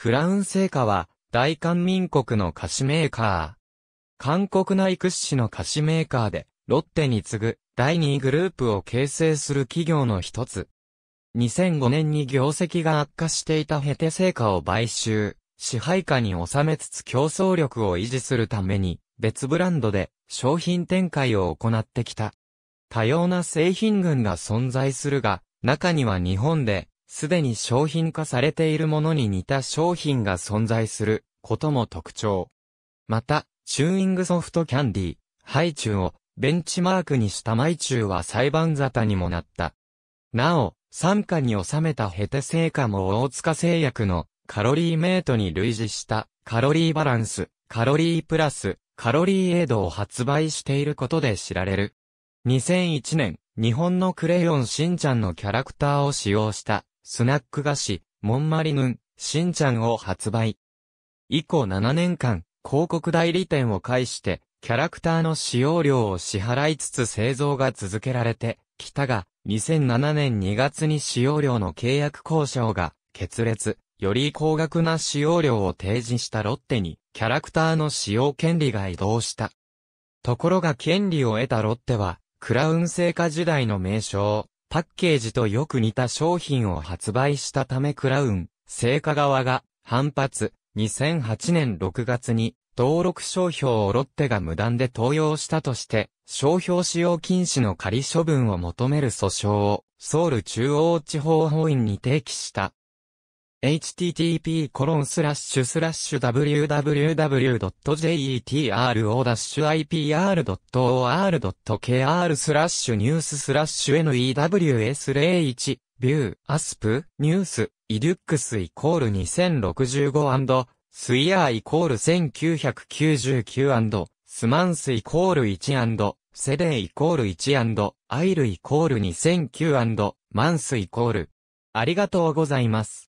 クラウン製菓は、大韓民国の菓子メーカー。韓国内屈指の菓子メーカーで、ロッテに次ぐ第2位グループを形成する企業の一つ。2005年に業績が悪化していたヘテ製菓を買収、支配下に収めつつ競争力を維持するために、別ブランドで商品展開を行ってきた。多様な製品群が存在するが、中には日本ですでに商品化されているものに似た商品が存在することも特徴。また、チューイングソフトキャンディー、ハイチュウをベンチマークにしたマイチュウは裁判沙汰にもなった。なお、参加に収めたヘテ製菓も大塚製薬のカロリーメイトに類似したカロリーバランス、カロリープラス、カロリーエイドを発売していることで知られる。2001年、日本のクレヨンしんちゃんのキャラクターを使用したスナック菓子、モンマリヌン、シンちゃんを発売。以降7年間、広告代理店を介して、キャラクターの使用料を支払いつつ製造が続けられてきたが、2007年2月に使用料の契約交渉が決裂、より高額な使用料を提示したロッテに、キャラクターの使用権利が移動した。ところが権利を得たロッテは、クラウン製菓時代の名称、パッケージとよく似た商品を発売したためクラウン、成果側が反発、2008年6月に登録商標をロッテが無断で登用したとして、商標使用禁止の仮処分を求める訴訟をソウル中央地方法院に提起した。http://www.jetro-ipr.or.kr スラッシュニューススラッシュ news01 ビューアスプニュースイデュックスイコール 2065& スイヤーイコール 1999& スマンスイコール 1& セデイコール 1& アイルイコール 2009& マンスイコールありがとうございます。